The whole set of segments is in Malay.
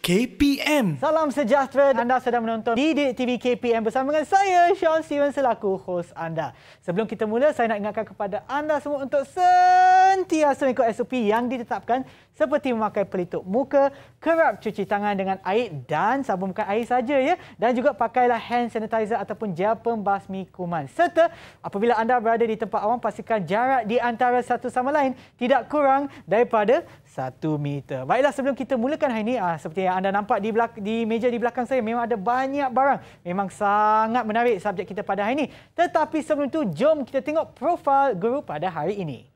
KPM. Salam sejahtera. Anda sedang menonton Didik TV KPM bersama dengan saya, Sean Steven, selaku hos anda. Sebelum kita mula, saya nak ingatkan kepada anda semua untuk sentiasa ikut SOP yang ditetapkan seperti memakai pelitup muka, kerap cuci tangan dengan air dan sabun bukan air saja ya. Dan juga pakailah hand sanitizer ataupun gel pembasmi kuman. Serta apabila anda berada di tempat awam, pastikan jarak di antara satu sama lain tidak kurang daripada satu meter. Baiklah sebelum kita mulakan hari ini, ah, seperti yang anda nampak di, belak- di meja di belakang saya, memang ada banyak barang. Memang sangat menarik subjek kita pada hari ini. Tetapi sebelum itu, jom kita tengok profil guru pada hari ini.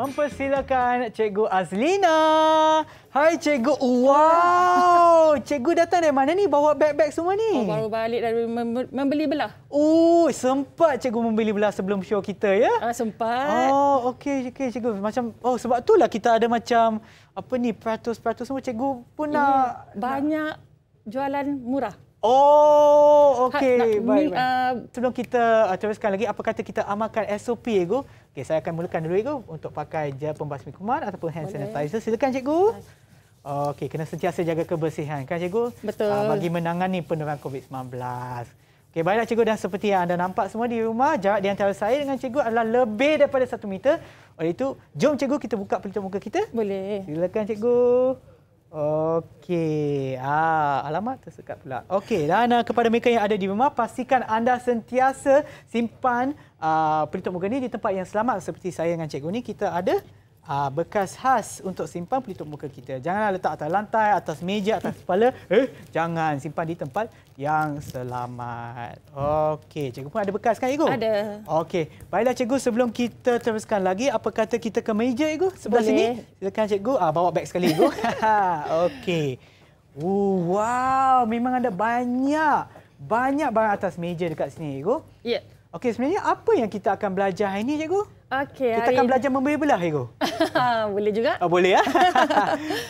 Mempersilakan Cikgu Azlina. Hai Cikgu. Wow. Cikgu datang dari mana ni? Bawa beg-beg semua ni. Oh, baru balik dari membeli belah. Oh, sempat Cikgu membeli belah sebelum show kita ya? Ah, sempat. Oh, okey okey Cikgu. Macam oh sebab itulah kita ada macam apa ni peratus-peratus semua Cikgu pun nak hmm, banyak jualan murah. Oh, ha, okey. Baik. Uh, sebelum kita uh, teruskan lagi, apa kata kita amalkan SOP, Cikgu? okay saya akan mulakan dulu, Cikgu, untuk pakai gel pembasmi kuman ataupun hand Boleh. sanitizer. Silakan, Cikgu. Okey, kena sentiasa jaga kebersihan, kan, Cikgu? Betul. Uh, bagi menangani penurunan COVID-19. Okay, baiklah, Cikgu. dah seperti yang anda nampak semua di rumah, jarak di antara saya dengan Cikgu adalah lebih daripada satu meter. Oleh itu, jom, Cikgu, kita buka pelitup muka kita. Boleh. Silakan, Cikgu. Cikgu. Okey. Ah, alamat tersekat pula. Okey, dan uh, kepada mereka yang ada di rumah, pastikan anda sentiasa simpan uh, pelitup muka ni di tempat yang selamat seperti saya dengan cikgu ni. Kita ada uh, bekas khas untuk simpan pelitup muka kita. Janganlah letak atas lantai, atas meja, atas kepala. Eh, jangan simpan di tempat yang selamat. Okey, cikgu pun ada bekas kan, cikgu? Ada. Okey, baiklah cikgu sebelum kita teruskan lagi, apa kata kita ke meja, cikgu? Sebelah Boleh. sini. Silakan cikgu, uh, bawa beg sekali, cikgu. Okey. Uh, wow, memang ada banyak banyak barang atas meja dekat sini, cikgu. Ya. Yeah. Okey, sebenarnya apa yang kita akan belajar hari ini, Cikgu? Okey, hari... Kita akan belajar memberi belah, Cikgu? boleh juga. Oh, boleh, ya?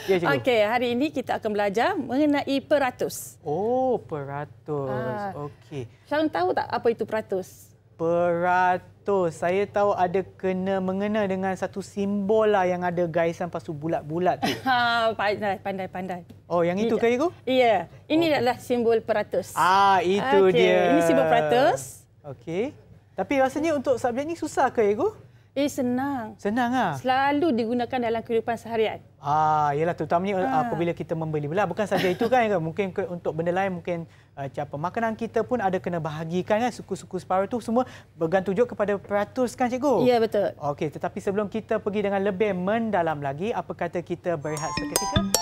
ya Okey, hari ini kita akan belajar mengenai peratus. Oh, peratus. Ah. Okey. Syarun tahu tak apa itu peratus? Peratus. Saya tahu ada kena mengena dengan satu simbol lah yang ada gaisan lepas itu bulat-bulat. Ha, pandai, pandai, pandai. Oh, yang itu, Cikgu? Ya. Ini oh. adalah simbol peratus. Ah, itu okay. dia. Ini simbol peratus. Okey. Tapi rasanya untuk subjek ni susah ke ego? Eh senang. Senang ah. Selalu digunakan dalam kehidupan seharian. Ah, yalah terutamanya ha. apabila kita membeli belah bukan saja itu kan ego. mungkin untuk benda lain mungkin uh, ah, apa makanan kita pun ada kena bahagikan kan suku-suku separuh tu semua bergantung juga kepada peratus kan cikgu. Ya betul. Okey, tetapi sebelum kita pergi dengan lebih mendalam lagi apa kata kita berehat seketika?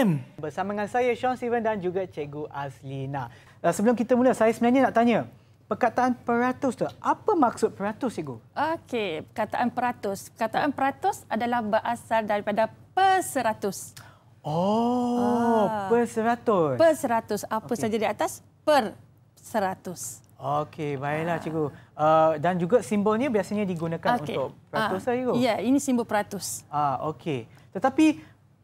PM. Bersama dengan saya Sean Steven dan juga Cikgu Azlina. Eh, sebelum kita mula, saya sebenarnya nak tanya perkataan peratus tu. Apa maksud peratus, Cikgu? Okey, perkataan peratus. Perkataan peratus adalah berasal daripada perseratus. Oh, ah. perseratus. Perseratus. Apa okay. saja di atas? Perseratus. Okey, baiklah ah. cikgu. Uh, dan juga simbolnya biasanya digunakan okay. untuk peratus uh, lah cikgu? Ya, yeah, ini simbol peratus. Ah, Okey. Tetapi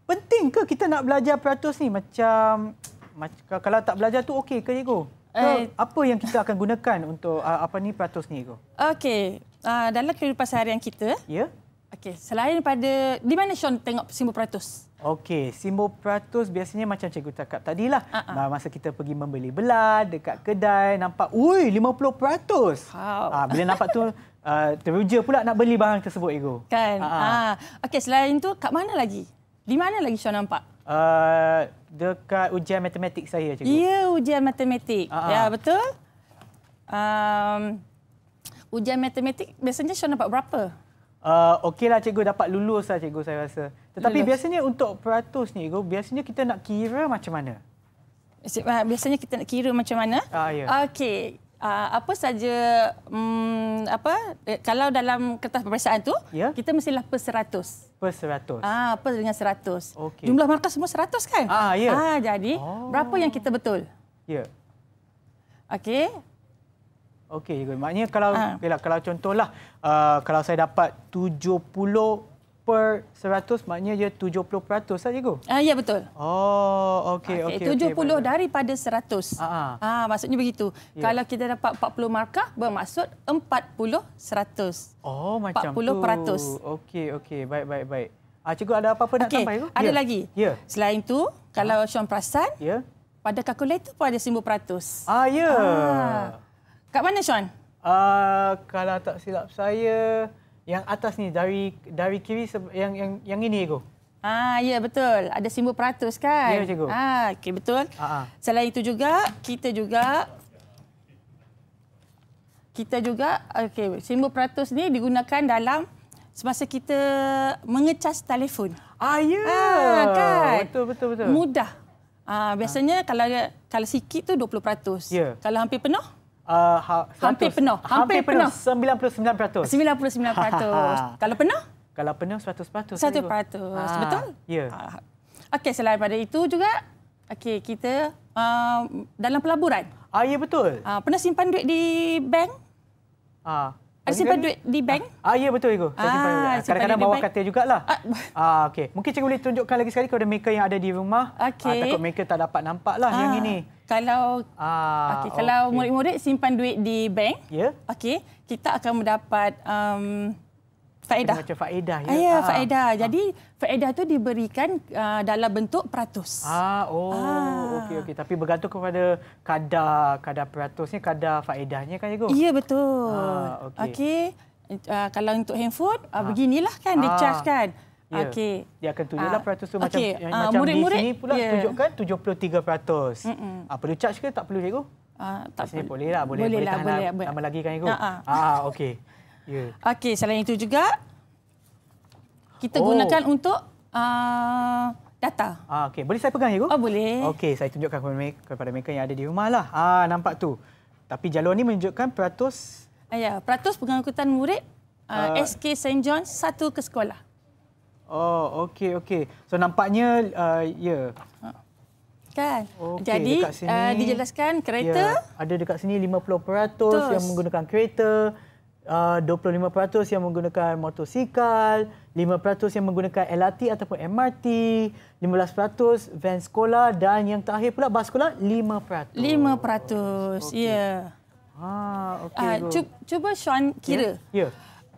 penting ke kita nak belajar peratus ni macam macam kalau tak belajar tu okey ke cikgu? Eh. apa yang kita akan gunakan untuk uh, apa ni peratus ni ego? Okey, uh, dalam kehidupan seharian kita. Ya. Yeah. Okey, selain pada di mana Sean tengok simbol peratus? Okey, simbol peratus biasanya macam cikgu cakap tadilah. Uh-uh. Masa kita pergi membeli belah dekat kedai nampak ui 50%. Wow. Ah uh, bila nampak tu Uh, teruja pula nak beli barang tersebut ego. Kan. Ha. Uh-huh. Uh, Okey selain itu kat mana lagi? Di mana lagi Syah nampak? Uh, dekat ujian matematik saya, cikgu. Ya, ujian matematik. Uh-huh. Ya, betul? Um, ujian matematik, biasanya Syah nampak berapa? Uh, okeylah, cikgu. Dapat lulus lah, cikgu, saya rasa. Tetapi lulus. biasanya untuk peratus ni, cikgu, biasanya kita nak kira macam mana? Biasanya kita nak kira macam mana? Uh, ah, yeah. Okey uh, apa saja um, apa eh, kalau dalam kertas peperiksaan tu yeah. kita mestilah per seratus. Per seratus. Ah, per dengan seratus. Okay. Jumlah markah semua seratus kan? Ah, ya. Yeah. Ah, jadi oh. berapa yang kita betul? Ya. Yeah. Okey. Okey, maknanya kalau ah. kalau contohlah uh, kalau saya dapat tujuh puluh per 100 maknanya dia 70% lah cikgu? Ah uh, ya betul. Oh okey okey. Okay, 70 okay, daripada 100. Ah uh-huh. Ah maksudnya begitu. Yeah. Kalau kita dapat 40 markah bermaksud 40 100. Oh macam 40%. tu. 40%. Okey okey baik baik baik. Ah cikgu ada apa-apa okay. nak tambah cikgu? Ada yeah. lagi. Ya. Yeah. Selain tu kalau uh-huh. Ah. Sean perasan Ya. Yeah. Pada kalkulator pun ada peratus. Ah ya. Yeah. Uh. Kat mana Sean? Ah uh, kalau tak silap saya yang atas ni dari dari kiri yang yang yang ini ego. Ah ha, ya betul. Ada simbol peratus kan? Ya cikgu. Ah ha, okey betul. Ah, ah. Selain itu juga kita juga kita juga okey simbol peratus ni digunakan dalam semasa kita mengecas telefon. Ah ya. Ah, kan? Betul betul betul. Mudah. Ah biasanya ah. kalau kalau sikit tu 20%. Yeah. Kalau hampir penuh Uh, ha, hampir 100, penuh. Hampir, hampir penuh. 99%. 99%. Kalau penuh? Kalau penuh 100%. 100%. Ha. Betul? Ya. Ah, ha. Okey, selain daripada itu juga, okay kita uh, dalam pelaburan. Ah, ya, betul. Uh, pernah simpan duit di bank? Ah, ada simpan kan? duit di bank? Ah, ah ya betul itu. Saya simpan. Ah, kadang-kadang bawa katil jugaklah. Ah, ah okey. Mungkin cikgu boleh tunjukkan lagi sekali kepada mereka yang ada di rumah. Okay. Ah, takut mereka tak dapat nampaklah ah, yang ini. Kalau ah, okay, kalau okay. murid-murid simpan duit di bank, ya. Yeah. Okey, kita akan mendapat um, faedah. Macam faedah ya. Ah, ya, ah. faedah. Jadi faedah tu diberikan uh, dalam bentuk peratus. Ah, oh. Ah. Okey okey, tapi bergantung kepada kadar kadar peratusnya, kadar faedahnya kan cikgu? Ya, betul. Ah, okey. Okey. Uh, kalau untuk handphone uh, beginilah kan ah. dia charge kan. Ya. Okey. Dia akan tunjuklah ah. peratus tu okay. macam ah, macam murid -murid. di sini pula yeah. tunjukkan 73%. Mm -mm. Ah, perlu charge ke tak perlu cikgu? Ah, tak perlu. Boleh lah, boleh. Boleh boleh. Lama lah. lagi kan cikgu? Ah, ah. ah okey. Yeah. Okey, selain itu juga kita oh. gunakan untuk uh, data. Ah, okey, boleh saya pegang ya, Oh, boleh. Okey, saya tunjukkan kepada mereka, kepada mereka yang ada di rumah lah. Ah, nampak tu. Tapi jalur ni menunjukkan peratus ah, ya, peratus pengangkutan murid uh, ah, uh, ah. SK St. John satu ke sekolah. Oh, okey, okey. So nampaknya uh, ya. Yeah. Kan? Okay, Jadi uh, dijelaskan kereta. Yeah, ada dekat sini 50% Tos. yang menggunakan kereta uh, 25% yang menggunakan motosikal, 5% yang menggunakan LRT ataupun MRT, 15% van sekolah dan yang terakhir pula bas sekolah 5%. 5%. Ya. Okay. Yeah. Ha, okey. Ah, cuba Sean kira. Ya. Yeah.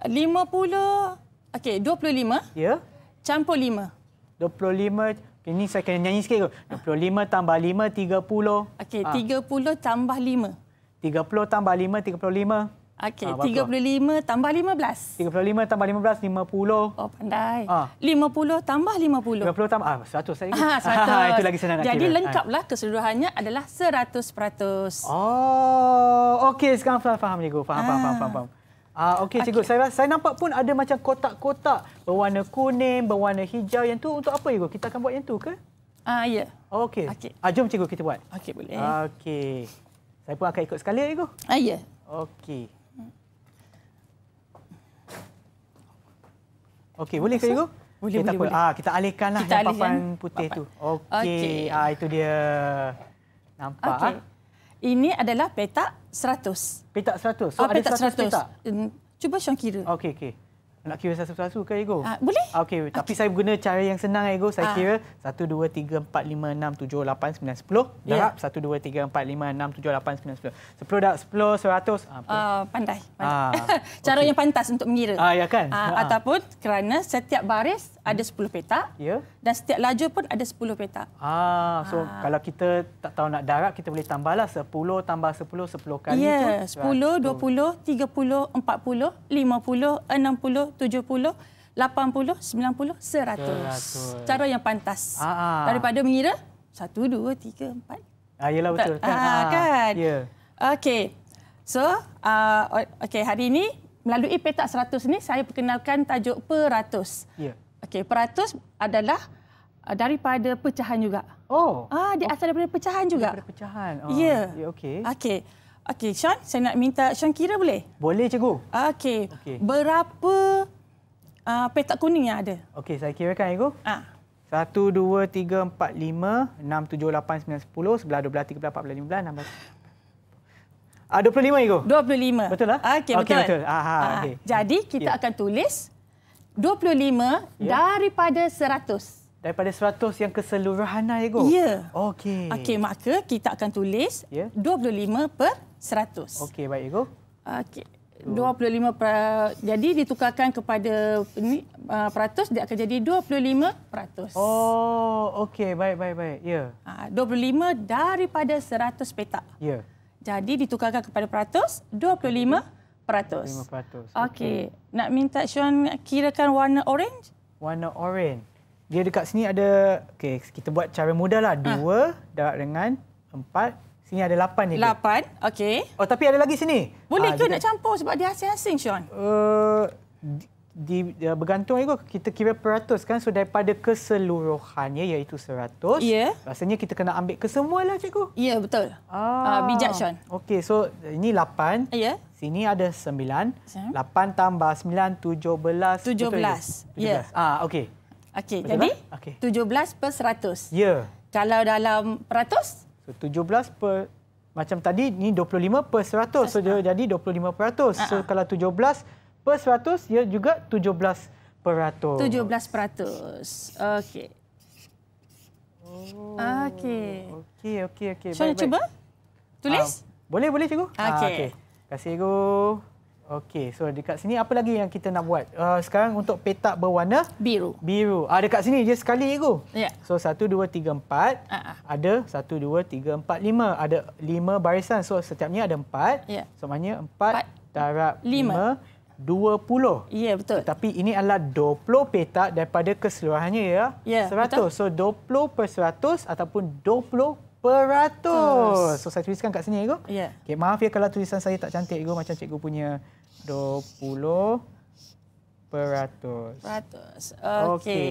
Yeah. 50 okey, 25. Ya. Yeah. Campur 5. 25 ini saya kena nyanyi sikit. 25 tambah 5, 30. Okey, ha. Ah. 30 tambah 5. 30 tambah 5, 35. Okey, ha, ah, 35 tambah 15. 35 tambah 15, 50. Oh, pandai. Ha. Ah. 50 tambah 50. 50 tambah, ah, 100 saya ingat. Ha, 100. Itu lagi senang nak. Jadi, lengkaplah ha. keseluruhannya adalah 100%. Oh, okey. Sekarang faham, faham, cikgu. Faham, faham, faham, faham. Ah, okey, cikgu. Okay. Saya, saya nampak pun ada macam kotak-kotak berwarna kuning, berwarna hijau. Yang tu untuk apa, cikgu? Kita akan buat yang tu ke? Ah, ya. Okey. Okay. Ah, jom, cikgu, kita buat. Okey, boleh. Okey. Saya pun akan ikut sekali, cikgu. Ah, ya. Okey. Okey, boleh ke Igo? Boleh, kita boleh, boleh. Ah, kita alihkanlah kita yang papan putih papan. tu. Okey, okay. ha, ah, itu dia. Nampak. Okay. Ah? Ini adalah petak 100. Petak 100? So, oh, ada petak 100, 100 petak? Hmm, cuba Syong kira. Okey, okey. Nak kira satu-satu ke ego? Uh, boleh. Ah, okey, okay. tapi saya guna cara yang senang ego. Saya uh. kira 1 2 3 4 5 6 7 8 9 10. Darab yeah. 1 2 3 4 5 6 7 8 9 10. 10 dah 10 100. Ah, uh, pandai. Uh, cara okay. yang pantas untuk mengira. Ah, uh, ya kan? Uh, uh. ataupun kerana setiap baris ada 10 petak. Ya. Yeah. Dan setiap laju pun ada 10 petak. Ah, so ah. kalau kita tak tahu nak darab, kita boleh tambahlah 10 tambah 10, 10 kali yeah. tu. Ya, 10, 20, 30, 40, 50, 60, 80, 90, 100. 100. Cara yang pantas. Aa. Ah. Daripada mengira, 1, 2, 3, 4. Ayolah yelah betul. Ah, kan? Aa, ah, kan? Yeah. Okey. So, uh, okay, hari ini melalui petak 100 ini saya perkenalkan tajuk peratus. Ya. Yeah. Okey, peratus adalah daripada pecahan juga. Oh. Ah, dia oh. asal daripada pecahan juga. Daripada pecahan. Oh. Ya. Yeah. Yeah, Okay. Okey. Okey, Sean, saya nak minta Sean kira boleh? Boleh, cikgu. Okey. Okay. Berapa uh, petak kuning yang ada? Okey, saya kirakan, cikgu. Ah. Satu, dua, tiga, empat, lima, enam, tujuh, lapan, sembilan, sepuluh, sebelah, dua belah, tiga belah, empat belah, lima belah, enam belah. Ah, dua puluh lima, cikgu. Dua puluh lima. Betul lah. Okey, Okay, betul. Aha, ah, ah, ah okay. Jadi, kita yeah. akan tulis dua puluh lima ya. daripada seratus. Daripada 100 yang keseluruhan, Ego? Lah, ya. Okey. Okey, maka kita akan tulis ya. 25 per seratus. Okey, baik Ego. Okey. Dua puluh lima jadi ditukarkan kepada ini uh, peratus dia akan jadi dua puluh lima peratus. Oh, okey, baik, baik, baik. Ya. Ha, dua puluh lima daripada seratus petak. Ya. Jadi ditukarkan kepada peratus dua puluh lima peratus. Lima peratus. Okey. Nak minta Sean kirakan warna orange? Warna orange. Dia dekat sini ada, okay, kita buat cara mudah lah. Ha. Dua ha. dengan empat Sini ada lapan ni. Lapan, okey. Oh, tapi ada lagi sini. Boleh ah, ke nak campur sebab dia asing-asing, Sean? Uh, di, di, uh, bergantung juga kita kira peratus kan. So, daripada keseluruhannya iaitu seratus. Ya. Yeah. Rasanya kita kena ambil kesemualah, cikgu. Ya, yeah, betul. Ah. Uh, bijak, Sean. Okey, so ini lapan. Ya. Yeah. Sini ada sembilan. Lapan tambah sembilan, tujuh belas. Tujuh belas. Ya. Ah, okey. Okey, jadi tujuh belas per seratus. Ya. Kalau dalam peratus, So 17 per macam tadi ni 25 per 100. Ah. So ah, ah. Sesta. dia jadi 25%. Uh-huh. So kalau 17 per 100 ia juga 17 per 100. 17%. Okey. Oh. Okey. Okey, okey, okey. Cuba cuba. Tulis? Uh, boleh, boleh cikgu. Okey. Ah, okay. kasih cikgu. Okey, so dekat sini apa lagi yang kita nak buat? Uh, sekarang untuk petak berwarna? Biru. Biru. Uh, dekat sini je sekali ego. Ya. Yeah. So, satu, dua, tiga, empat. Uh ah, -huh. Ah. Ada satu, dua, tiga, empat, lima. Ada lima barisan. So, setiapnya ada empat. Ya. Yeah. So, maknanya empat, darab lima. Dua puluh. Ya, betul. Tapi ini adalah dua puluh petak daripada keseluruhannya ya. Ya, yeah, betul. So, dua per seratus ataupun dua puluh peratus. So saya tuliskan kat sini ego. Ya. Yeah. maaf ya kalau tulisan saya tak cantik ego macam cikgu punya 20 peratus. Peratus. Okey. Okay.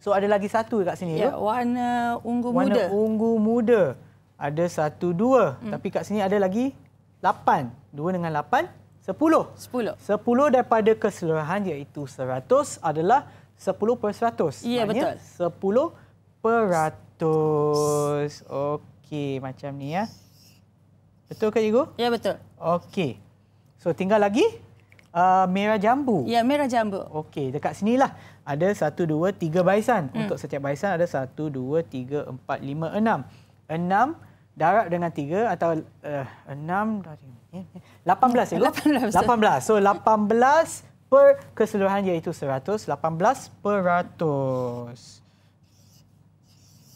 So ada lagi satu kat sini ya. Yeah, warna ungu warna muda. Warna ungu muda. Ada satu dua. Mm. Tapi kat sini ada lagi lapan. Dua dengan lapan. Sepuluh. Sepuluh. Sepuluh daripada keseluruhan iaitu seratus adalah sepuluh per seratus. Ya, yeah, betul. Sepuluh peratus. Seratus. Okey, macam ni ya. Betul ke cikgu? Ya, betul. Okey. So tinggal lagi uh, merah jambu. Ya, merah jambu. Okey, dekat sinilah. Ada satu, dua, tiga baisan. Hmm. Untuk setiap baisan ada satu, dua, tiga, empat, lima, enam. Enam darab dengan tiga atau eh, enam darab. 18 ya, Lapan belas. So lapan belas per keseluruhan iaitu 100, 18 per ratus.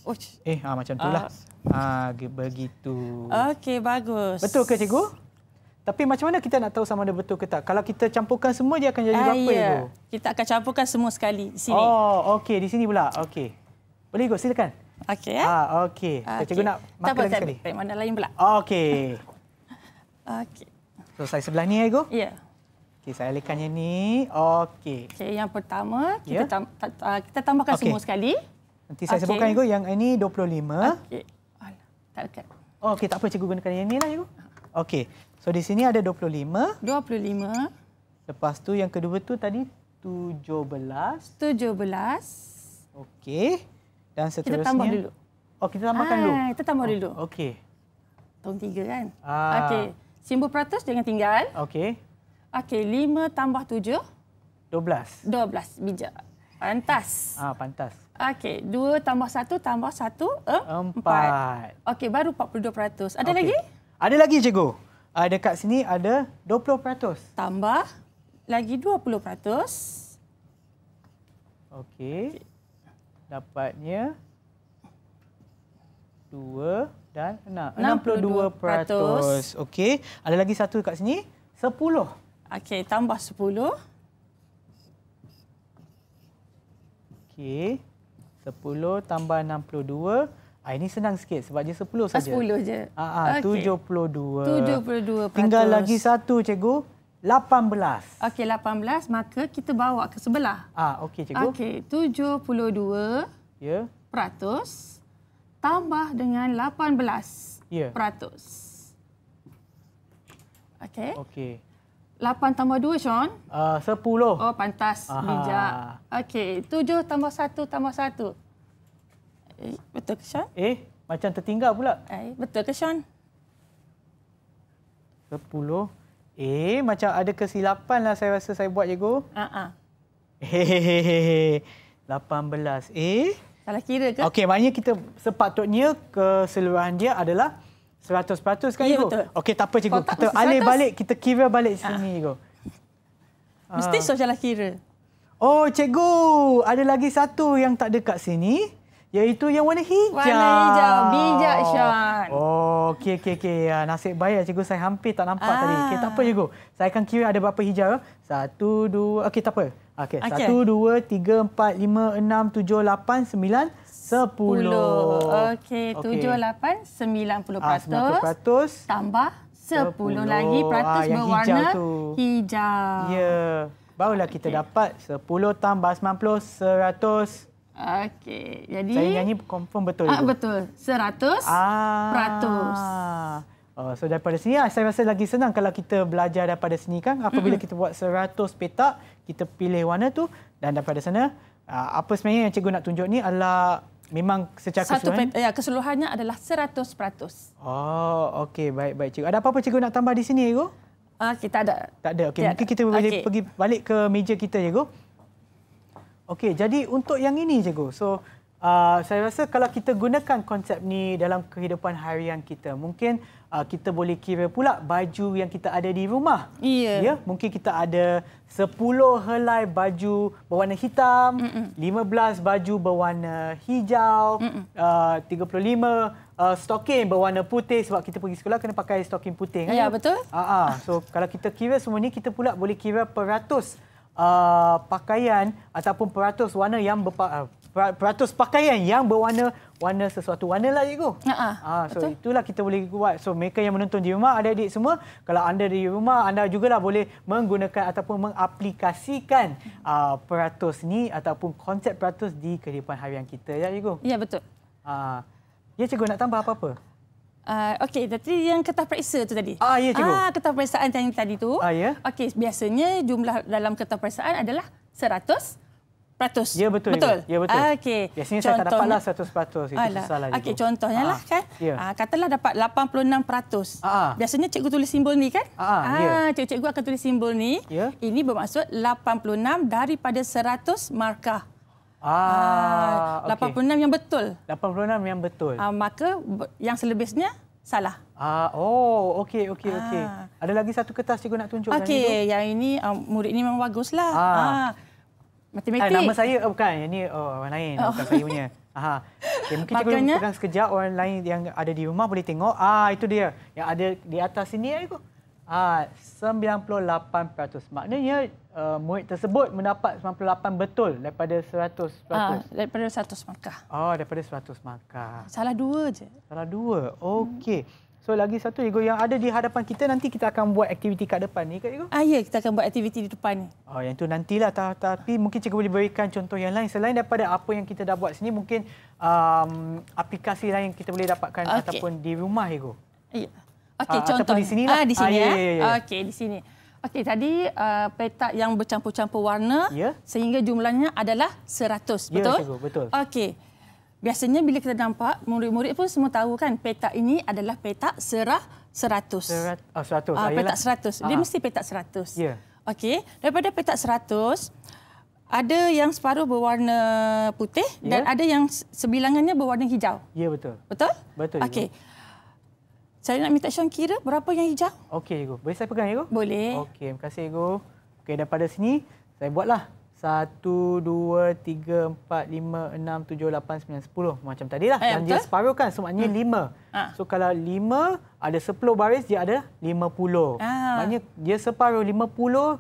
Oh. Eh, ah, macam itulah. Ah. ah, begitu. Okey, bagus. Betul ke cikgu? Tapi macam mana kita nak tahu sama ada betul ke tak? Kalau kita campurkan semua dia akan jadi ah, berapa ya. Yeah. Kita akan campurkan semua sekali di sini. Oh, okey, di sini pula. Okey. Boleh go silakan. Okey ya. Ah, okey. Okay. Cikgu nak okay. makan lagi sekali. Tak mana lain pula. Okey. okey. So, saya sebelah ni, Ego. Ya. Yeah. Okey, saya alihkan yang ni. Okey. Okey, yang pertama, kita, yeah. tam- kita tambahkan okay. semua sekali. Nanti saya okay. sebutkan cikgu yang ini 25. Okey. Tak dekat. Oh, okey, tak apa cikgu gunakan yang inilah cikgu. Ha. Okey. So di sini ada 25. 25. Lepas tu yang kedua tu tadi 17. 17. Okey. Dan seterusnya. Kita tambah dulu. Oh, kita tambahkan Ay, ah, dulu. Kita tambah dulu. Oh, okey. Tahun tiga kan? Ah. Okey. Simbol peratus jangan tinggal. Okey. Okey, 5 tambah 7. 12. 12, bijak. Pantas. Ah, pantas. Okey, dua tambah satu tambah satu eh, empat. Okey, baru 42%. Ada okay. lagi? Ada lagi, cikgu. Uh, dekat sini ada 20%. Tambah lagi 20%. Okey. Okay. Dapatnya 2 dan 6. 62%. 62%. Okey, ada lagi satu dekat sini. 10. Okey, tambah 10. Okey. 10 tambah 62. Ah, ini senang sikit sebab dia 10 ah, saja. 10 je. Ah, ah, okay. 72. 72%. Tinggal lagi satu, cikgu. 18. Okey, 18. Maka kita bawa ke sebelah. Ah, Okey, cikgu. Okey, 72. Ya. Yeah. Peratus. Tambah dengan 18. Ya. Yeah. Okey. Okey. 8 tambah 2, Sean? Ah, uh, 10. Oh, pantas. Aha. Bijak. Okey, 7 tambah 1 tambah 1. Eh, betul ke, Sean? Eh, macam tertinggal pula. Eh, betul ke, Sean? 10. Eh, macam ada kesilapan lah saya rasa saya buat, cikgu. Uh -uh. Hehehe. 18. Eh? Salah kira ke? Okey, maknanya kita sepatutnya keseluruhan dia adalah Seratus peratus kan, Ibu? Ya, betul. Okey, tak apa, Cikgu. Kalau kita alih balik, kita kira balik sini, ha. Mesti ha. Ah. sosialah kira. Oh, Cikgu, ada lagi satu yang tak dekat sini. Iaitu yang warna hijau. Warna hijau. Bijak, Sean. Oh, okey, okey, okey. Ya, nasib baik, lah, Cikgu. Saya hampir tak nampak ha. tadi. Okey, tak apa, ah. Cikgu. Saya akan kira ada berapa hijau. Satu, dua... Okey, tak apa. Okey, okay. satu, dua, tiga, empat, lima, enam, tujuh, lapan, sembilan, 10. Okey, 7, okay. 8, 90 peratus. Ah, 90%. Tambah 10, lagi ah, peratus ah, berwarna hijau. Tu. hijau. Ya, barulah kita dapat 10 tambah 90, 100. Okey, jadi... Saya nyanyi confirm betul. Ah, betul, 100 ah. peratus. Uh, so daripada sini, ah, saya rasa lagi senang kalau kita belajar daripada sini kan. Apabila mm -hmm. kita buat 100 petak, kita pilih warna tu dan daripada sana... Ah, apa sebenarnya yang cikgu nak tunjuk ni adalah memang secara Satu keseluruhan? Pen, ya, keseluruhannya adalah 100%. Oh, okey. Baik-baik, cikgu. Ada apa-apa cikgu nak tambah di sini, cikgu? Ah, uh, kita ada. Tak ada. Okey, mungkin kita boleh okay. pergi balik ke meja kita, cikgu. Okey, jadi untuk yang ini, cikgu. So, Uh, saya rasa kalau kita gunakan konsep ni dalam kehidupan harian kita, mungkin uh, kita boleh kira pula baju yang kita ada di rumah. Iya. Yeah. Mungkin kita ada 10 helai baju berwarna hitam, Mm-mm. 15 baju berwarna hijau, uh, 35 uh, stocking berwarna putih sebab kita pergi sekolah kena pakai stocking putih. Kan? Ya, yeah, betul. Uh-huh. So kalau kita kira semua ni, kita pula boleh kira peratus uh, pakaian ataupun peratus warna yang berpa. Uh, peratus pakaian yang berwarna warna sesuatu warna lah cikgu. Uh -huh. ha, ah, so Betul. itulah kita boleh buat. So mereka yang menonton di rumah, adik-adik semua, kalau anda di rumah, anda juga lah boleh menggunakan ataupun mengaplikasikan uh, peratus ni ataupun konsep peratus di kehidupan harian kita. Ya, cikgu? Ya, betul. Ha. Ya, cikgu nak tambah apa-apa? Uh, Okey, tadi yang kertas periksa tu tadi. Ah, ya, cikgu. Ah, kertas periksaan yang tadi tu. Ah, ya. Okey, biasanya jumlah dalam kertas periksaan adalah seratus. 100%. Ya betul. Betul. Ya betul. Ah, Okey. Biasanya contohnya, saya tak dapatlah 100% itu Alah. susahlah. Okey, contohnya lah, ah, lah kan. Yeah. Ah, katalah dapat 86%. Ah, ah, Biasanya cikgu tulis simbol ni kan? Ah, ah yeah. Ya. cikgu-cikgu akan tulis simbol ni. Yeah. Ini bermaksud 86 daripada 100 markah. Ah, ah okay. 86 yang betul. 86 yang betul. Ah, maka yang selebihnya salah. Ah, oh, okey, okey, ah. okey. Ada lagi satu kertas cikgu nak tunjukkan okay, ni. Okey, yang ini um, murid ini memang baguslah. Ah. ah. Matematik. Ah, nama saya oh, bukan. Ini oh, orang lain. Oh. Bukan saya punya. Aha. Okay, ya, mungkin cikgu Makanya... pegang sekejap. Orang lain yang ada di rumah boleh tengok. Ah Itu dia. Yang ada di atas sini. Aku. Ya, ah, 98%. Maknanya uh, murid tersebut mendapat 98 betul daripada 100. Ah, daripada 100 markah. Oh, daripada 100 markah. Salah dua je. Salah dua. Okey. Hmm. So lagi satu ego yang ada di hadapan kita nanti kita akan buat aktiviti kat depan ni kan Cikgu? Ah, ya, kita akan buat aktiviti di depan ni. Oh, yang tu nantilah ta tapi mungkin Cikgu boleh berikan contoh yang lain selain daripada apa yang kita dah buat sini mungkin um, aplikasi lain yang kita boleh dapatkan okay. ataupun di rumah ego. Ya. Ah, Okey, ah, contoh. Di sini lah. Ah, di sini ah, ya, ya. ya, ya, ya. Okey, di sini. Okey, tadi uh, petak yang bercampur-campur warna ya. sehingga jumlahnya adalah 100, ya, betul? Ya, Cikgu, betul. Okey biasanya bila kita nampak murid-murid pun semua tahu kan petak ini adalah petak serah seratus. Serat, oh, 100. Uh, petak 100. Aha. Dia ah. mesti petak seratus. Ya. Yeah. Okey, daripada petak seratus, ada yang separuh berwarna putih yeah. dan ya. ada yang sebilangannya berwarna hijau. Ya yeah, betul. Betul? Betul. Okey. Saya nak minta Sean kira berapa yang hijau. Okey, Ego. Boleh saya pegang, Ego? Boleh. Okey, terima kasih, Ego. Okey, daripada sini, saya buatlah. Satu, dua, tiga, empat, lima, enam, tujuh, lapan, sembilan, sepuluh. Macam tadilah. Eh, Janji separuh kan. So, maknanya hmm. lima. Ha. So, kalau lima, ada sepuluh baris, dia ada lima puluh. Ha. Maknanya dia separuh lima puluh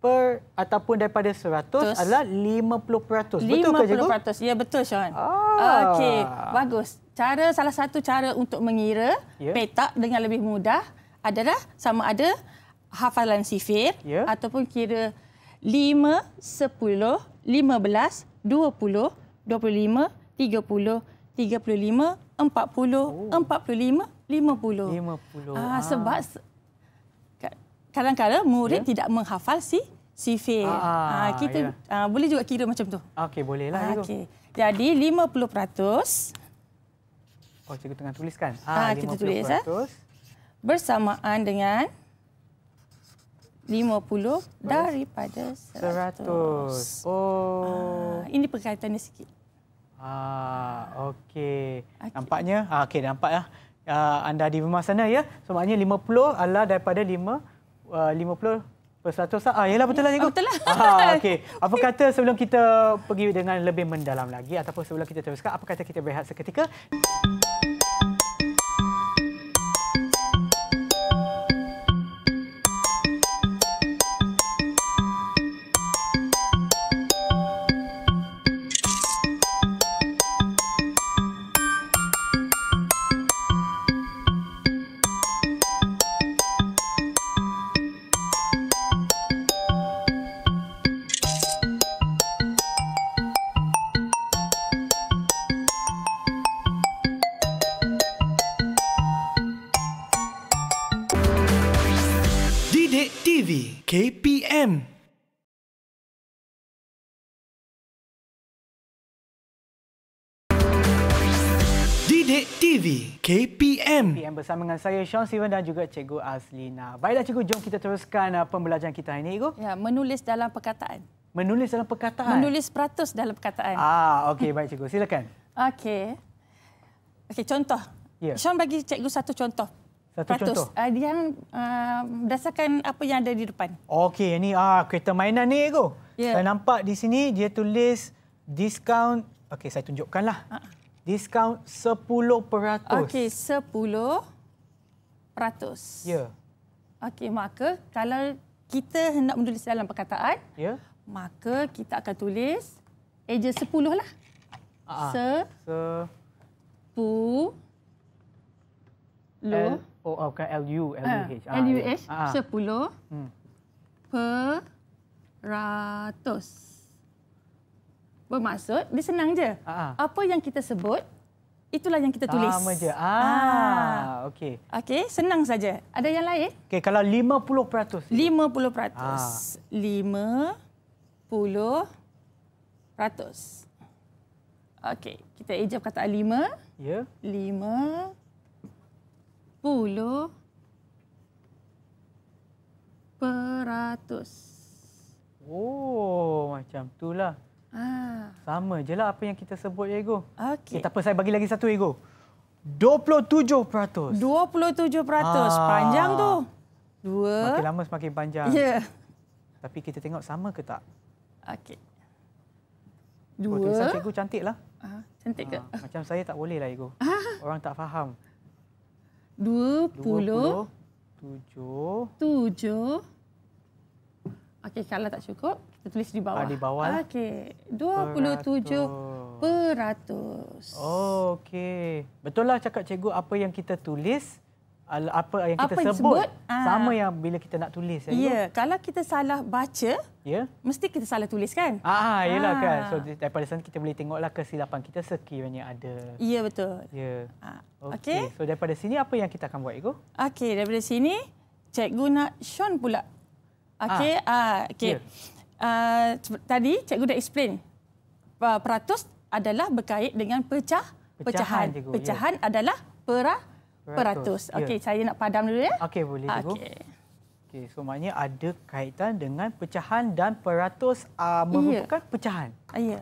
per ataupun daripada seratus adalah lima puluh peratus. Betul ke, Cikgu? Lima peratus. Ya, betul, Sean. Ah. Okey, bagus. Cara Salah satu cara untuk mengira yeah. petak dengan lebih mudah adalah sama ada hafalan sifir yeah. ataupun kira... 5, 10, 15, 20, 25, 30, 35, 40, oh. 45, 50. 50. Ah, ah. Sebab kadang-kadang murid yeah. tidak menghafal si sifir. Ah ah, ah, ah, kita ya. ah, boleh juga kira macam tu. Okey, bolehlah. Ah, okay. Jadi 50%. Oh, cikgu tengah tuliskan. Ah, ah kita tulis. Ah. Bersamaan dengan 50 daripada 100. 100. Oh. Ah, ini perkaitannya sikit. Ah, okey. Okay. Nampaknya ah okey nampaklah. Ah, anda di rumah sana ya. So maknanya 50 adalah daripada 5 uh, 50 per 100. Ah. ah, yalah betul lah cikgu. Ah, betul lah. Ah, okay. Apa kata sebelum kita pergi dengan lebih mendalam lagi ataupun sebelum kita teruskan apa kata kita berehat seketika? KPM. Didik TV KPM. KPM bersama dengan saya Sean Steven dan juga Cikgu Azlina. Baiklah Cikgu, jom kita teruskan uh, pembelajaran kita hari ini. Cikgu. Ya, menulis dalam perkataan. Menulis dalam perkataan? Menulis peratus dalam perkataan. Ah, Okey, baik Cikgu. Silakan. Okey. Okey, contoh. Yeah. Sean bagi Cikgu satu contoh. Satu Ratus. contoh. Uh, yang uh, berdasarkan apa yang ada di depan. Okey, yang ni ah uh, kereta mainan ni ego. Yeah. Saya nampak di sini dia tulis discount. Okey, saya tunjukkanlah. Uh. Discount 10%. Okey, 10%. Ya. Okey, maka kalau kita hendak menulis dalam perkataan, ya. Maka kita akan tulis eja sepuluh lah. Uh-huh. Se, Se- Lu. Oh, okay. L-U. Ah, ah, ya. L-U-H. L-U-H. Ah. Uh, hmm. uh. per ratus. Bermaksud, dia senang je. Apa yang kita sebut, itulah yang kita tulis. Sama je. Ah, uh. okey. Okey, senang saja. Ada yang lain? Okey, kalau 50%. 50%. Uh. 50%. Okey, kita ejab kata lima. Ya. Yeah. 5 sepuluh peratus. Oh, macam itulah. Ah. Ha. Sama je lah apa yang kita sebut, Ego. Okey. Eh, tak apa, saya bagi lagi satu, Ego. 27 peratus. 27 peratus. Ah. Panjang tu. Dua. Makin lama semakin panjang. Ya. Yeah. Tapi kita tengok sama ke tak? Okey. Dua. Oh, cikgu cantik lah. Ah, cantik ke? Ah, macam saya tak boleh lah, Ego. Ah. Orang tak faham dua puluh tujuh tujuh. Okey, kalau tak cukup, kita tulis di bawah. Ah, di bawah. Okey, dua puluh tujuh peratus. Oh, okey. Betullah cakap cikgu apa yang kita tulis apa yang kita apa sebut, sebut ah. sama yang bila kita nak tulis ya. Ya, kalau kita salah baca, ya. Mesti kita salah tulis kan? Ah, iyalah ah, kan. Ah. So daripada sana kita boleh tengoklah kesilapan kita sekiranya ada. Ya, betul. Ya. Okey. Okay. So daripada sini apa yang kita akan buat, Igo? Okey, daripada sini cikgu nak Sean pula. Okey, ah, ah okey. Yeah. Ya. Uh, tadi cikgu dah explain peratus adalah berkait dengan pecah pecahan. Pecahan, ya. pecahan ya. adalah perah peratus. peratus. Ya. Okey, saya nak padam dulu ya. Okey, boleh Okey. Okey, so maknanya ada kaitan dengan pecahan dan peratus uh, merupakan ya. pecahan. Ah, ya.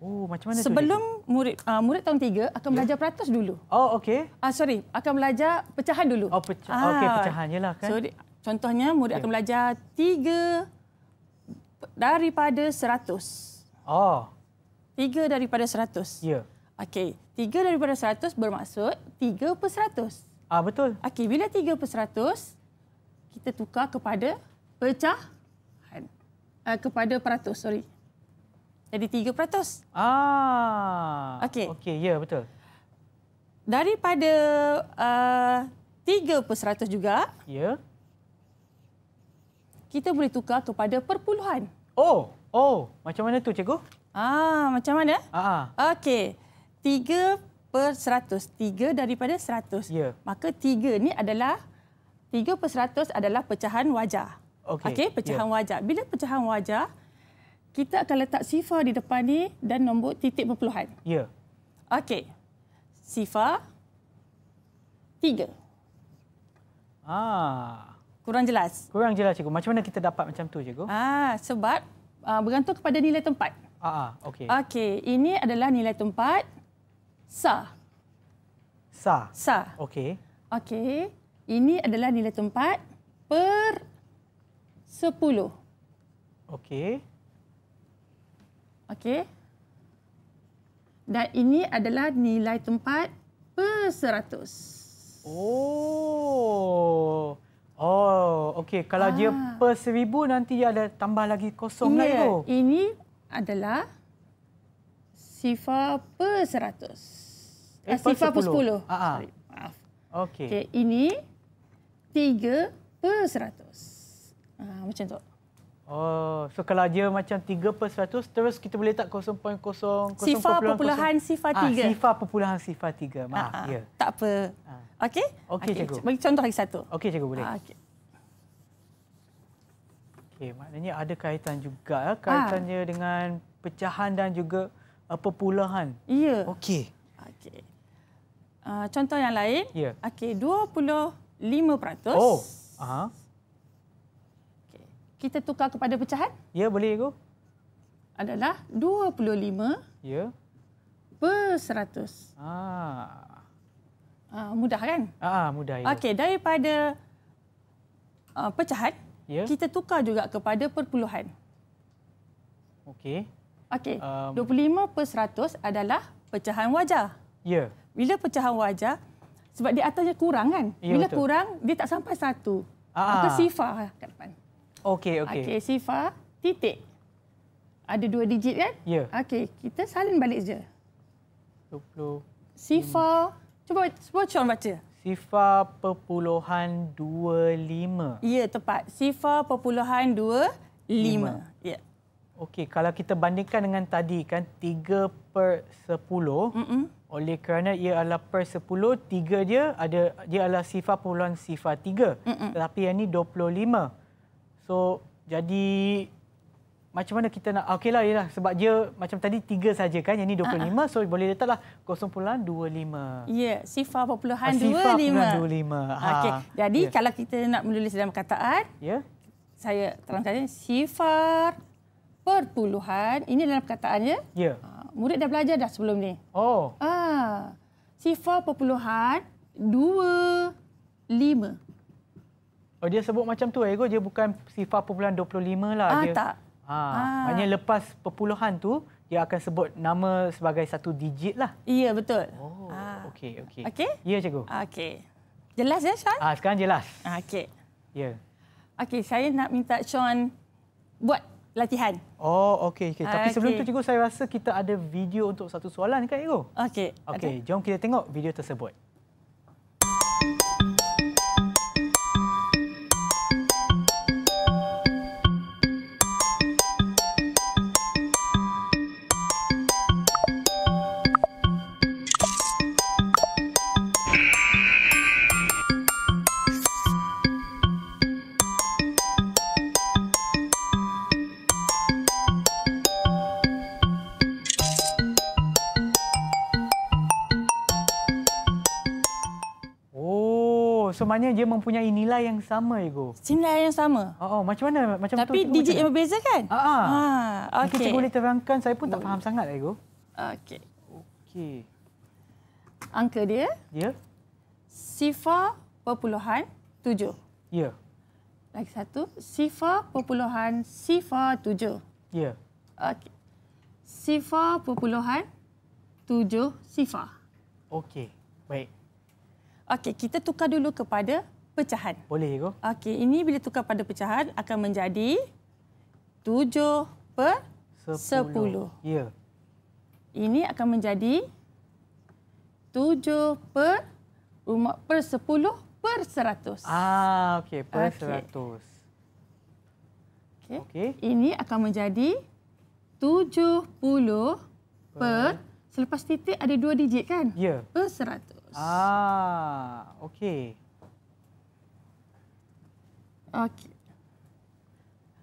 Oh, macam mana Sebelum tu, murid uh, murid tahun 3 akan ya. belajar peratus dulu. Oh, okey. Ah uh, sorry, akan belajar pecahan dulu. Oh, pecah. Ah. Okey, pecahan jelah kan. Sorry. Contohnya murid ya. akan belajar 3 daripada 100. Oh. 3 daripada 100. Ya. Okey, 3 daripada 100 bermaksud 3 per 100. Ah betul. Okey, bila 3 per 100 kita tukar kepada pecah uh, ah, kepada peratus, sorry. Jadi 3 peratus. Ah. Okey. Okey, ya yeah, betul. Daripada uh, ah, 3 per 100 juga. Ya. Yeah. Kita boleh tukar kepada perpuluhan. Oh, oh, macam mana tu cikgu? Ah, macam mana? Ha ah. Okey. 3 per seratus tiga daripada seratus, yeah. maka tiga ni adalah tiga per seratus adalah pecahan wajah okey okay, pecahan yeah. wajah bila pecahan wajah kita akan letak sifar di depan ni dan nombor titik perpuluhan ya okey sifar 3 ah kurang jelas kurang jelas cikgu macam mana kita dapat macam tu cikgu ah sebab uh, bergantung kepada nilai tempat ah uh okey okey ini adalah nilai tempat Sa. Sa. Sa. Okey. Okey. Ini adalah nilai tempat per sepuluh. Okey. Okey. Dan ini adalah nilai tempat per seratus. Oh. Oh, okey. Kalau ah. dia per seribu, nanti dia ada tambah lagi kosong yeah. Ini adalah sifar per seratus. Sifar per 10. Per 10. maaf. Okey. Okay, ini tiga per seratus. Ha, macam tu. Oh, so kalau dia macam 3 per 100, terus kita boleh letak 0.0, 0.0. Sifar perpuluhan sifar 3. Ah, sifar perpuluhan sifar 3. Maaf, ah, ah. ya. Yeah. Tak apa. Ah. Okey? Okey, okay, cikgu. Bagi contoh lagi satu. Okey, cikgu boleh. Ah, Okey. Okey, maknanya ada kaitan juga. Ya, kaitannya ah. dengan pecahan dan juga uh, perpuluhan. Ya. Yeah. Okey. Okey. Ah, contoh yang lain. Ya. Yeah. Okey, 25%. Oh. Aha. Kita tukar kepada pecahan? Ya, yeah, boleh aku. Adalah 25 ya. Yeah. per 100. Ah. uh, mudah kan? Ah, mudah ya. Okey, daripada uh, pecahan, Yeah. kita tukar juga kepada perpuluhan. Okey. Okey. Um, 25 per 100 adalah pecahan wajar. Ya. Yeah bila pecahan wajah sebab di atasnya kurang kan ya, bila betul. kurang dia tak sampai satu Aa. Ah. atau sifar kat depan okey okey okey sifar titik ada dua digit kan ya okey kita salin balik saja. 20 sifar cuba cuba sebutkan baca sifar perpuluhan dua lima. ya tepat sifar perpuluhan dua lima. 25 ya. Okey, kalau kita bandingkan dengan tadi kan tiga per sepuluh. mm-hmm oleh kerana ia adalah per 10 tiga dia ada dia adalah sifar puluhan sifar tiga Mm-mm. tetapi yang ni 25 so jadi macam mana kita nak okay lah, yalah, sebab dia macam tadi tiga saja kan yang ini 25 uh-huh. so boleh letaklah 0.25 ya yeah, sifar puluhan ah, 25 sifar 25 ha. okey jadi yeah. kalau kita nak menulis dalam kataan yeah. saya terangkan sifar perpuluhan ini dalam kataannya ya ya yeah murid dah belajar dah sebelum ni. Oh. Ah. Sifar perpuluhan 2 5. Oh dia sebut macam tu ego dia bukan sifar perpuluhan 25 lah ah, dia. Tak. Ha. Ah. Hanya ah. lepas perpuluhan tu dia akan sebut nama sebagai satu digit lah. Iya betul. Oh. Ah. Okey okey. Okey. Ya cikgu. Okey. Jelas ya Sean? Ah sekarang jelas. Ah, okey. Ya. Yeah. Okey, saya nak minta Sean buat latihan. Oh, okey. Okay. Tapi okay. Ah, sebelum tu cikgu, saya rasa kita ada video untuk satu soalan kan, cikgu? Okey. Okey, jom kita tengok video tersebut. so maknanya dia mempunyai nilai yang sama ego. Nilai yang sama. Oh, oh macam mana macam Tapi tu, digit macam yang berbeza kan? Ha. Ha. Ah, ah. ah okay. Cikgu boleh terangkan saya pun tak faham sangat ego. Okey. Okey. Angka dia? Ya. Yeah. Sifar perpuluhan tujuh. Ya. Yeah. Lagi satu, sifar perpuluhan sifar tujuh. Ya. Yeah. Okey. Sifar perpuluhan tujuh sifar. Okey. Baik. Okey, kita tukar dulu kepada pecahan. Boleh ke? Okey, ini bila tukar pada pecahan akan menjadi 7 per 10. Ya. Yeah. Ini akan menjadi 7 per rumah per 10 per 100. Ah, okey, per okay. 100. Okey. Okey. Ini akan menjadi 70 per, per selepas titik ada dua digit kan? Ya. Yeah. per 100. Ah, okey. Okey.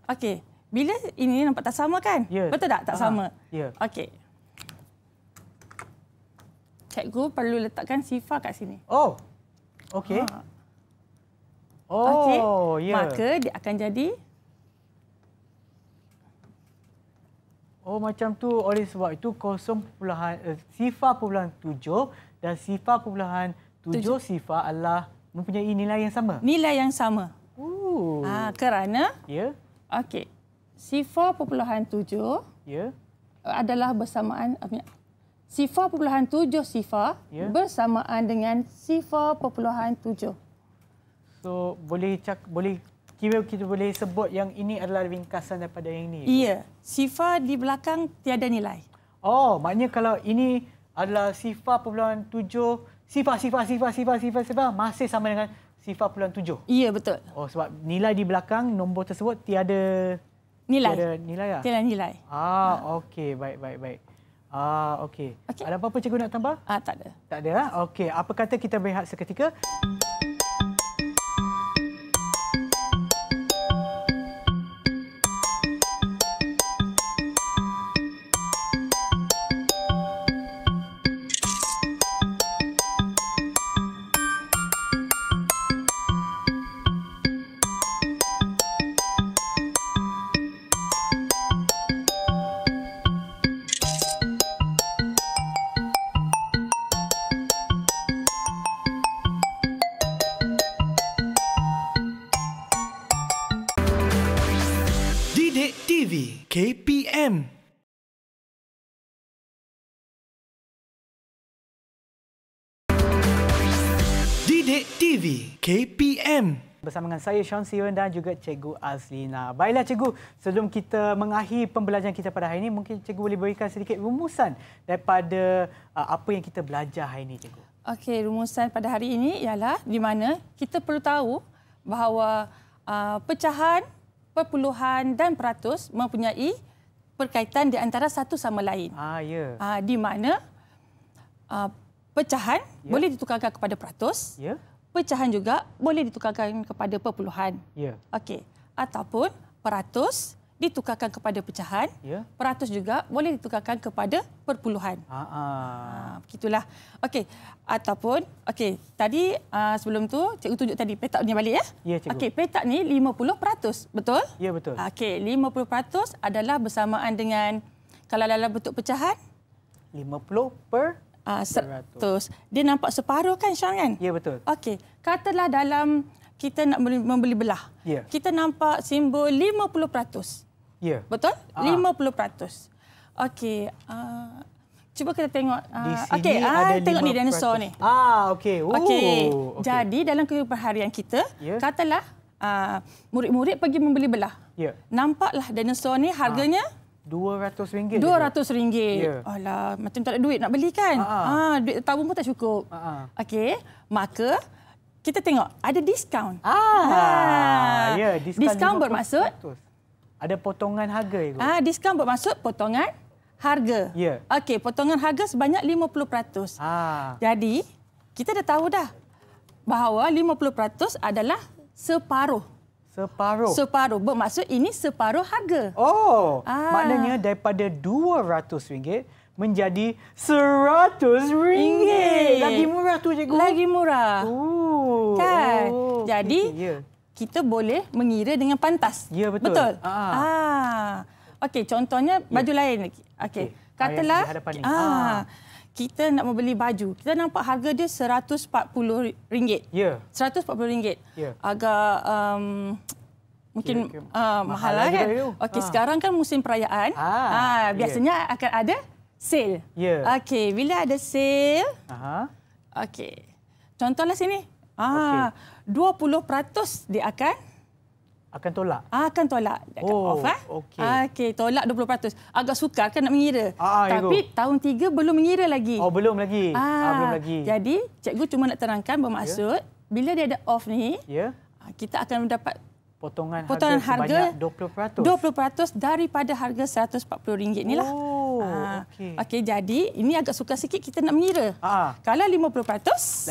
Okey. Bila ini nampak tak sama kan? Yeah. Betul tak tak Aha. sama? Ya. Yeah. Okey. Cikgu perlu letakkan sifa kat sini. Oh. Okey. Ah. Oh, okay. ya. Yeah. Maka dia akan jadi oh macam tu oleh sebab itu kosong perpuluhan uh, eh, sifar perpuluhan tujuh dan sifar perpuluhan tujuh sifar adalah mempunyai nilai yang sama. Nilai yang sama. Ooh. Ha, kerana? Ya. Yeah. Okey. Sifar perpuluhan tujuh. Ya. Yeah. Adalah bersamaan. apa? Sifar perpuluhan tujuh sifar yeah. bersamaan dengan sifar perpuluhan tujuh. So boleh cak boleh Kira kita boleh sebut yang ini adalah ringkasan daripada yang ini. Iya. Sifar di belakang tiada nilai. Oh, maknanya kalau ini adalah sifar perpuluhan tujuh, sifar, sifar, sifar, sifar, sifar, sifar, masih sama dengan sifar perpuluhan tujuh. Iya, betul. Oh, sebab nilai di belakang nombor tersebut tiada nilai. Tiada nilai ya? Tiada nilai. Ah, ha. okey. Baik, baik, baik. Ah, okey. Okay. Ada apa-apa cikgu nak tambah? Ah, tak ada. Tak ada lah. Okey, apa kata kita berehat seketika? Okey. bersama dengan saya Sean Siwen dan juga Cikgu Azlina. Baiklah Cikgu, sebelum kita mengakhiri pembelajaran kita pada hari ini, mungkin Cikgu boleh berikan sedikit rumusan daripada uh, apa yang kita belajar hari ini Cikgu. Okey, rumusan pada hari ini ialah di mana kita perlu tahu bahawa uh, pecahan, perpuluhan dan peratus mempunyai perkaitan di antara satu sama lain. Ah, ya. Yeah. Uh, di mana uh, pecahan yeah. boleh ditukarkan kepada peratus. Ya. Yeah pecahan juga boleh ditukarkan kepada perpuluhan. Ya. Okey. Ataupun peratus ditukarkan kepada pecahan. Ya. Peratus juga boleh ditukarkan kepada perpuluhan. Ha, ha. ah. begitulah. Okey. Ataupun okey, tadi uh, sebelum tu cikgu tunjuk tadi petak ni balik ya. Ya, cikgu. Okey, petak ni 50%, betul? Ya, betul. Okey, 50% adalah bersamaan dengan kalau dalam bentuk pecahan 50 per 100. Ah, Dia nampak separuh kan Syah kan? Ya betul. Okey. Katalah dalam kita nak membeli belah. Ya. Kita nampak simbol 50%. Ya. Betul? Aa. Ah. 50%. Okey. Uh, cuba kita tengok. Uh, ada ah, tengok ni dinosaur ni. Ah, okey. Okey. Oh, okay. Jadi dalam kehidupan harian kita, ya. katalah uh, murid-murid pergi membeli belah. Yeah. Nampaklah dinosaur ni harganya RM200. RM200. Yeah. Alah, macam tak ada duit nak beli kan? Ha, ah, duit tabung pun tak cukup. Ha. Okey, maka kita tengok ada diskaun. Ha. Ah. Ya, yeah, diskaun. Diskaun bermaksud ada potongan harga ikut. Ah, diskaun bermaksud potongan harga. Ya. Yeah. Okey, potongan harga sebanyak 50%. Ah. Jadi, kita dah tahu dah bahawa 50% adalah separuh. Separuh. Separuh. Bermaksud ini separuh harga. Oh, ah. maknanya daripada RM200 menjadi RM100. Lagi murah tu, cikgu. Lagi murah. Ooh. Kan? Oh. Jadi, ya. kita boleh mengira dengan pantas. Ya, betul. Betul? Ah. Ah. Okey, contohnya ya. baju lain lagi. Okey, okay. katalah... Ah. ah kita nak membeli baju, kita nampak harga dia RM140. Ya. Yeah. RM140. Yeah. Agak um, mungkin okay, ya, okay. Uh, mahal, mahal lah kan. Okey, ha. sekarang kan musim perayaan. Ha. Ha, ya. biasanya yeah. akan ada sale. Ya. Yeah. Okey, bila ada sale? Aha. Okey. Contohlah sini. Ah, okay. 20% dia akan akan tolak. Ah, akan tolak. Oh, off eh. Okey. Ah, okay, tolak 20%. Agak suka, kan nak mengira. Ah, ah Tapi ego. tahun tiga belum mengira lagi. Oh, belum lagi. Ah, ah belum lagi. Jadi, cikgu cuma nak terangkan bermaksud yeah. bila dia ada off ni, yeah. Ya. kita akan mendapat potongan, potongan harga, harga 20%. 20% daripada harga RM140 inilah. Oh, ah, okey. Okey, jadi ini agak suka sikit kita nak mengira. Ah. ah. Kalau 50%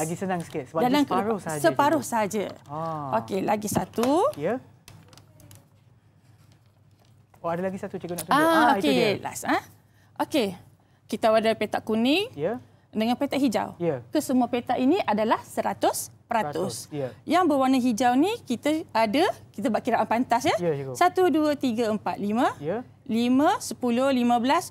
lagi senang sikit sebab dalam separuh saja. Separuh saja. Ah. Okey, lagi satu. Ya. Yeah. Oh, ada lagi satu cikgu nak tunjuk. Ah, ah okay. itu dia. Last, ah. Okey. Kita ada petak kuning. Yeah. Dengan petak hijau. Ya. Yeah. Kesemua petak ini adalah 100%. peratus. Ya. Yeah. Yang berwarna hijau ni kita ada kita buat kiraan pantas ya. Ya, yeah, 1 lima, 3 ya. lima 5. Ya. Yeah.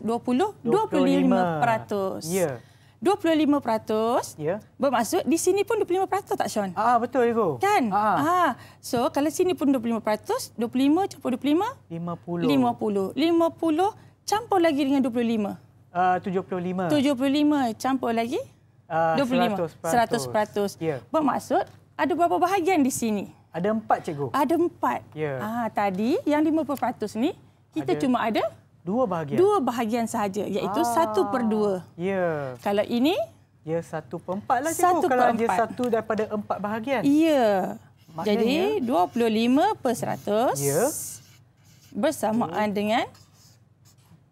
dua puluh 15 20 25%. 25. Ya. Yeah. 25%. Ya. Bermaksud di sini pun 25% tak Sean? Ah betul Ibu. Kan? Ah. ah. So kalau sini pun 25%, 25 campur 25? 50. 50. 50 campur lagi dengan 25. Uh, 75. 75 campur lagi? Uh, 25. 100%. 100%. 100%. Ya. Bermaksud ada berapa bahagian di sini? Ada empat cikgu. Ada empat. Ya. Ah tadi yang 50% ni kita ada. cuma ada Dua bahagian. Dua bahagian sahaja iaitu ah, satu per dua. Ya. Kalau ini? Ya satu per empat lah cikgu. Satu Kalau per dia empat. satu daripada empat bahagian. Ya. Maknanya, Jadi 25 per seratus. ya. bersamaan dua dengan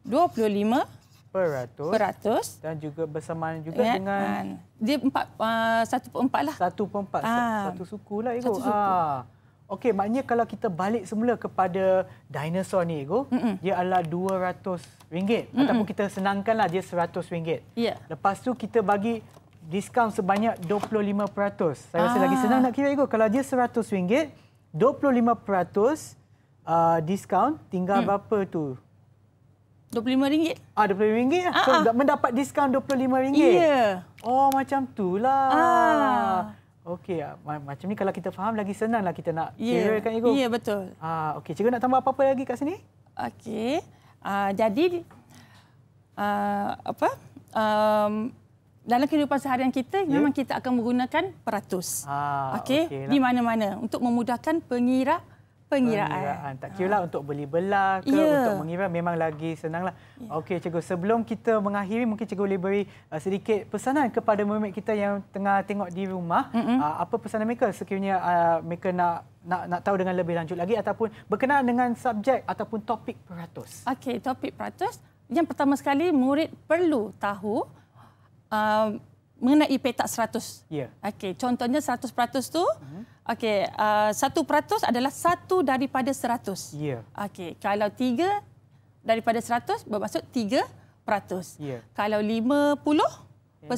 25 per 100. per 100 dan juga bersamaan juga ya. dengan... Ah, dia empat, uh, satu per empat lah. Satu per empat. Ah. Satu suku lah cikgu. Satu suku. Ah. Okey, maknanya kalau kita balik semula kepada dinosaur ni, Ego, mm -mm. dia adalah RM200. Mm -mm. Ataupun kita senangkanlah dia RM100. Yeah. Lepas tu kita bagi diskaun sebanyak 25%. Saya rasa ah. lagi senang ah. nak kira, Ego. Kalau dia RM100, 25% uh, diskaun tinggal mm. berapa tu? RM25. Ah, RM25? Lah. Ah, so, ah. Mendapat diskaun RM25? Ya. Yeah. Oh, macam itulah. Ah. Okey, ah, macam ni kalau kita faham lagi senanglah kita nak yeah. Ya, kira kan Ego? Ya, yeah, betul. ah Okey, cikgu nak tambah apa-apa lagi kat sini? Okey, uh, jadi uh, apa? Um, dalam kehidupan seharian kita, yeah. memang kita akan menggunakan peratus. Ah, Okey, okay, di mana-mana untuk memudahkan pengira pengiraan. pengiraan. Tak kira lah ha. untuk beli belah ke ya. untuk mengira memang lagi senanglah. Ya. Okey cikgu sebelum kita mengakhiri mungkin cikgu boleh beri uh, sedikit pesanan kepada murid kita yang tengah tengok di rumah mm-hmm. uh, apa pesanan mereka sekiranya uh, mereka nak nak nak tahu dengan lebih lanjut lagi ataupun berkenaan dengan subjek ataupun topik peratus. Okey topik peratus yang pertama sekali murid perlu tahu uh, mengenai petak 100. Ya. Yeah. Okey, contohnya 100% tu mm-hmm. okey, uh, 1% adalah 1 daripada 100. Ya. Yeah. Okey, kalau 3 daripada 100 bermaksud 3%. Ya. Yeah. Kalau 50 okay, eh, per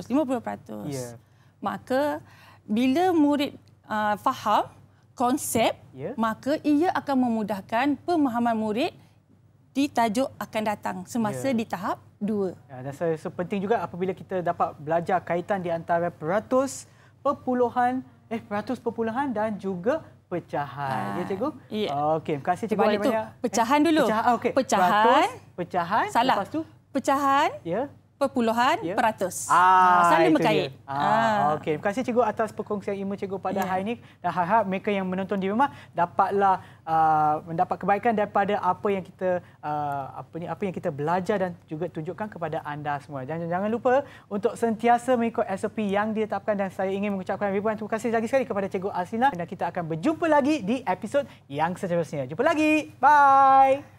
100 50%. 50%. Yeah. Maka bila murid uh, faham konsep, yeah. maka ia akan memudahkan pemahaman murid di tajuk akan datang semasa yeah. di tahap dua. Ya, dan saya sepenting juga apabila kita dapat belajar kaitan di antara peratus, perpuluhan, eh peratus perpuluhan dan juga pecahan. Ha. Ya cikgu? Ya. Yeah. Okey, terima kasih cikgu banyak-banyak. Pecahan eh, dulu. Pecahan, okay. pecahan. Peratus, pecahan. Salah. Lepas tu? Pecahan. Ya. Yeah perpuluhan ya. peratus. Ah, ah Sana berkait. Ah, ah. Okey, terima kasih cikgu atas perkongsian ilmu cikgu pada yeah. hari ini. Dan harap mereka yang menonton di rumah dapatlah uh, mendapat kebaikan daripada apa yang kita uh, apa ni apa yang kita belajar dan juga tunjukkan kepada anda semua. Jangan jangan lupa untuk sentiasa mengikut SOP yang ditetapkan dan saya ingin mengucapkan ribuan terima kasih lagi sekali kepada cikgu Asina dan kita akan berjumpa lagi di episod yang seterusnya. Jumpa lagi. Bye.